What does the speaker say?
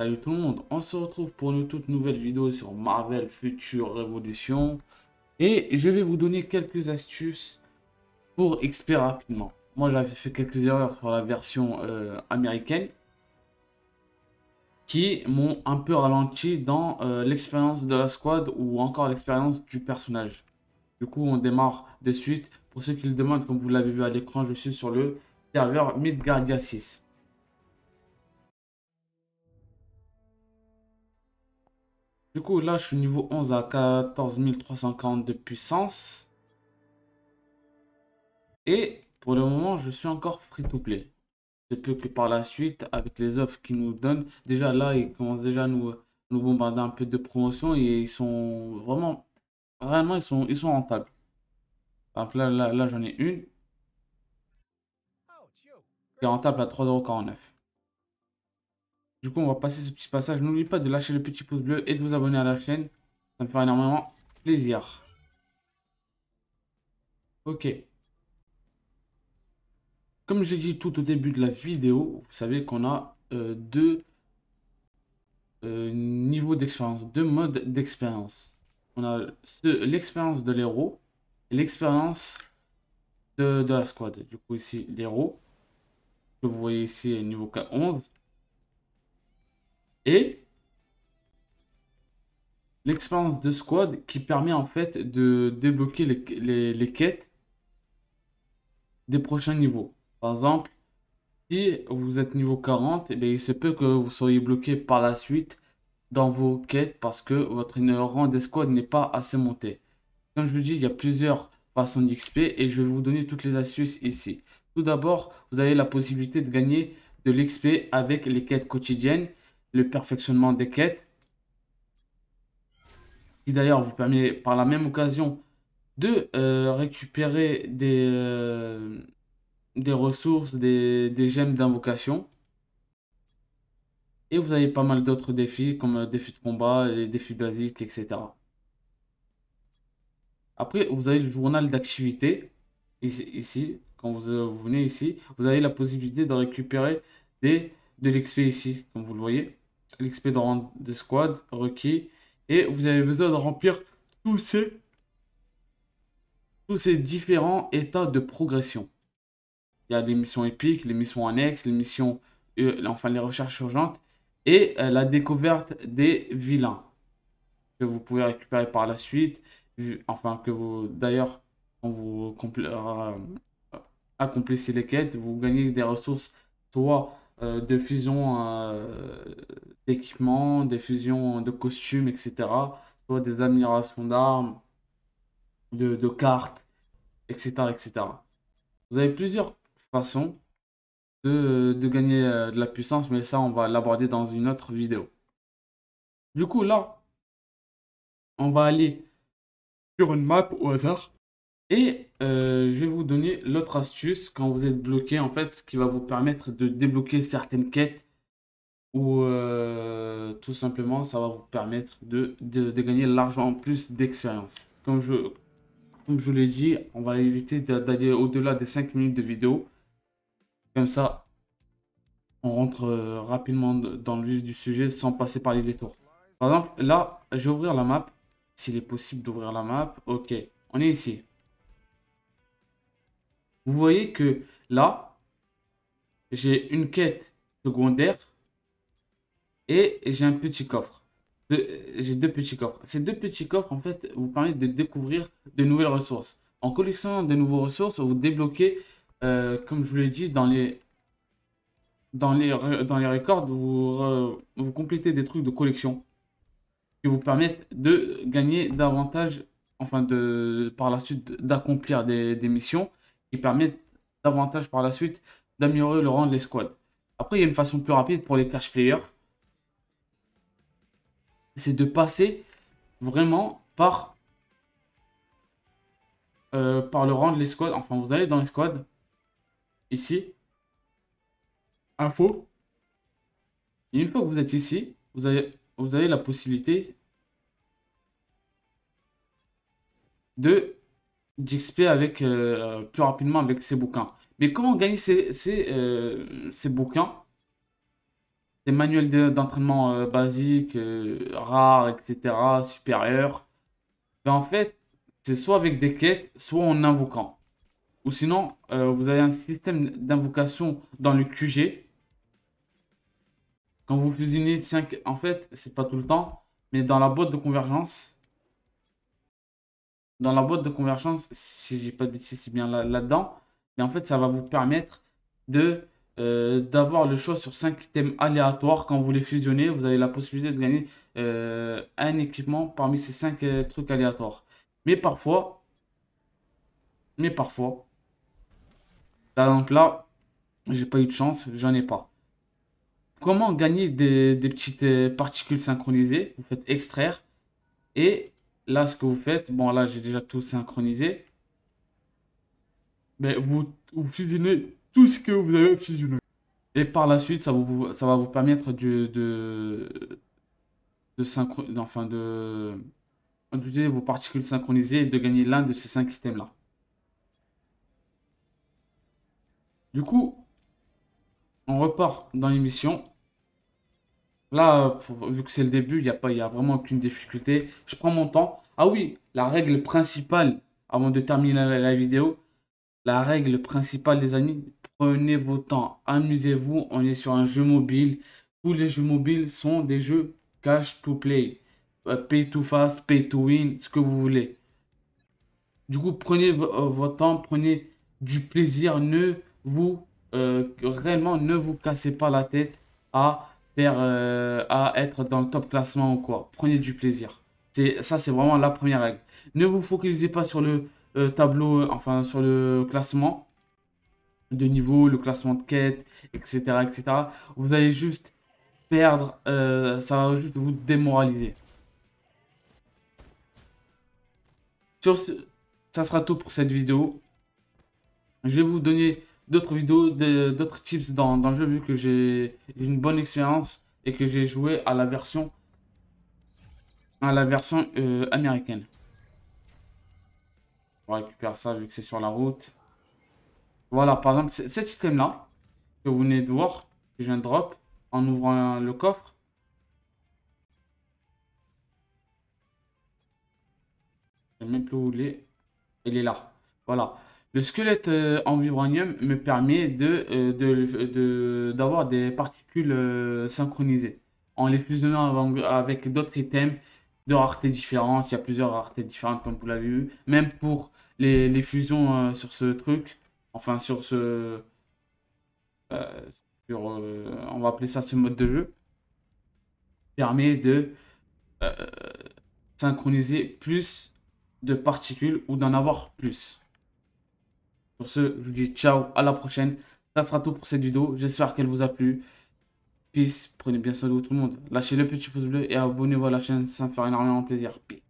Salut tout le monde, on se retrouve pour une toute nouvelle vidéo sur Marvel Future Revolution Et je vais vous donner quelques astuces pour XP rapidement. Moi j'avais fait quelques erreurs sur la version euh, américaine qui m'ont un peu ralenti dans euh, l'expérience de la squad ou encore l'expérience du personnage. Du coup on démarre de suite. Pour ceux qui le demandent, comme vous l'avez vu à l'écran, je suis sur le serveur Midgardia 6. coup, là, je suis niveau 11 à 14 340 de puissance. Et pour le moment, je suis encore free to play. C'est peu que par la suite, avec les offres qu'ils nous donnent, déjà là, ils commencent déjà nous, nous bombarder un peu de promotion et ils sont vraiment, vraiment, ils sont, ils sont rentables. là, là, là j'en ai une qui est rentable à 3,49€. Du coup, on va passer ce petit passage. N'oubliez pas de lâcher le petit pouce bleu et de vous abonner à la chaîne. Ça me fait énormément plaisir. Ok. Comme j'ai dit tout au début de la vidéo, vous savez qu'on a euh, deux euh, niveaux d'expérience, deux modes d'expérience. On a l'expérience de l'héros et l'expérience de, la squad. Du coup, ici, l'héros, que vous voyez ici, niveau 11 et l'expérience de squad qui permet en fait de débloquer les, quêtes des prochains niveaux. Par exemple, si vous êtes niveau 40, et eh bien, il se peut que vous soyez bloqué par la suite dans vos quêtes parce que votre rang squad n'est pas assez monté. Comme je vous dis, il y a plusieurs façons d'XP et je vais vous donner toutes les astuces ici. Tout d'abord, vous avez la possibilité de gagner de l'XP avec les quêtes quotidiennes le perfectionnement des quêtes, qui d'ailleurs vous permet par la même occasion de euh, récupérer des, euh, des ressources, des, gemmes d'invocation. Et vous avez pas mal d'autres défis comme euh, défis de combat, les défis basiques, etc. Après, vous avez le journal d'activité. Ici, quand vous, venez ici, vous avez la possibilité de récupérer des, de l'XP ici, comme vous le voyez l'XP de, squad requis. Et vous avez besoin de remplir tous ces, tous ces différents états de progression. Il y a les missions épiques, les missions annexes, les missions, euh, enfin les recherches urgentes et euh, la découverte des vilains que vous pouvez récupérer par la suite. Enfin, que vous d'ailleurs, quand vous euh, accomplissez les quêtes, vous gagnez des ressources soit euh, de fusion euh, d'équipements, des fusions de costumes, etc. Soit des améliorations d'armes, de, cartes, etc., etc. Vous avez plusieurs façons de, de gagner euh, de la puissance, mais ça, on va l'aborder dans une autre vidéo. Du coup, là, on va aller sur une map au hasard. Et euh, je vais vous donner l'autre astuce quand vous êtes bloqué, en fait, ce qui va vous permettre de débloquer certaines quêtes ou euh, tout simplement, ça va vous permettre de, de, gagner l'argent en plus d'expérience. Comme je, comme je l'ai dit, on va éviter d'aller au-delà des 5 minutes de vidéo. Comme ça, on rentre euh, rapidement dans le vif du sujet sans passer par les détours. Par exemple, là, je vais ouvrir la map. S'il est possible d'ouvrir la map, ok. On est ici. Vous voyez que là, j'ai une quête secondaire et j'ai un petit coffre. Euh, j'ai deux petits coffres. Ces deux petits coffres, en fait, vous permettent de découvrir de nouvelles ressources. En collectionnant de nouvelles ressources, vous débloquez, euh, comme je vous l'ai dit, dans les, dans les, dans les records, vous, vous complétez des trucs de collection qui vous permettent de gagner davantage, enfin, de, par la suite, d'accomplir des missions qui davantage par la suite d'améliorer le rang de l'escouade. Après, il y a une façon plus rapide pour les cash players. C'est de passer vraiment par, euh, par le rang de l'escouade. Enfin, vous allez dans l'escouade. Ici. Info. Et une fois que vous êtes ici, vous avez, vous avez la possibilité de d'XP avec, euh, euh, plus rapidement avec ces bouquins. Mais comment gagner ces, ces, euh, bouquins Ces manuels d'entraînement basiques, rares, etc., supérieurs. Ben, en fait, c'est soit avec des quêtes, soit en invoquant. Ou sinon, vous avez un système d'invocation dans le QG. Quand vous fusionnez 5, en fait, c'est pas tout le temps, mais dans la boîte de convergence, dans la boîte de convergence, si j'ai pas de bêtises, c'est bien là-dedans. et en fait, ça va vous permettre de euh, d'avoir le choix sur 5 items aléatoires. Quand vous les fusionnez, vous avez la possibilité de gagner euh, un équipement parmi ces 5 euh, trucs aléatoires. Mais parfois, mais parfois, là, donc là, j'ai pas eu de chance, j'en ai pas. Comment gagner des, des petites particules synchronisées Vous faites extraire et Là, ce que vous faites, bon, là, j'ai déjà tout synchronisé. Mais vous, vous, fusionnez tout ce que vous avez fusionné. Et par la suite, ça, vous, ça va vous permettre de, de, de synchro, enfin de d'utiliser vos particules synchronisées et de gagner l'un de ces cinq items-là. Du coup, on repart dans l'émission. Là, vu que c'est le début, il n'y a, pas, vraiment aucune difficulté. Je prends mon temps. Ah oui, la règle principale, avant de terminer la, vidéo, la règle principale, les amis, prenez vos temps, amusez-vous. On est sur un jeu mobile. Tous les jeux mobiles sont des jeux cash to play, euh, pay to fast, pay to win, ce que vous voulez. Du coup, prenez euh, vos temps, prenez du plaisir. Ne vous, euh, réellement, ne vous cassez pas la tête à euh, à être dans le top classement ou quoi. Prenez du plaisir. C'est ça, c'est vraiment la première règle. Ne vous focalisez pas sur le euh, tableau, euh, enfin sur le classement de niveau, le classement de quête, etc., etc. Vous allez juste perdre, ça va juste vous démoraliser. Sur ce, ça sera tout pour cette vidéo. Je vais vous donner d'autres vidéos, d'autres tips dans, dans, le jeu, vu que j'ai une bonne expérience et que j'ai joué à la version, à la version euh, américaine. On récupère ça vu que c'est sur la route. Voilà, par exemple, cet item-là, que vous venez de voir, je viens de drop, en ouvrant le coffre. Je ne sais même plus où il est. Il est là. Voilà. Le squelette euh, en vibranium me permet de, euh, d'avoir des particules euh, synchronisées en les fusionnant avec d'autres items de rareté différentes. Il y a plusieurs raretés différentes, comme vous l'avez vu. Même pour les, fusions sur ce truc, enfin sur ce. on va appeler ça ce mode de jeu, permet de synchroniser plus de particules ou d'en avoir plus. Pour ce, je vous dis ciao, à la prochaine. Ça sera tout pour cette vidéo. J'espère qu'elle vous a plu. Peace, prenez bien soin de vous tout le monde. Lâchez le petit pouce bleu et abonnez-vous à la chaîne, ça me fera énormément plaisir. Peace.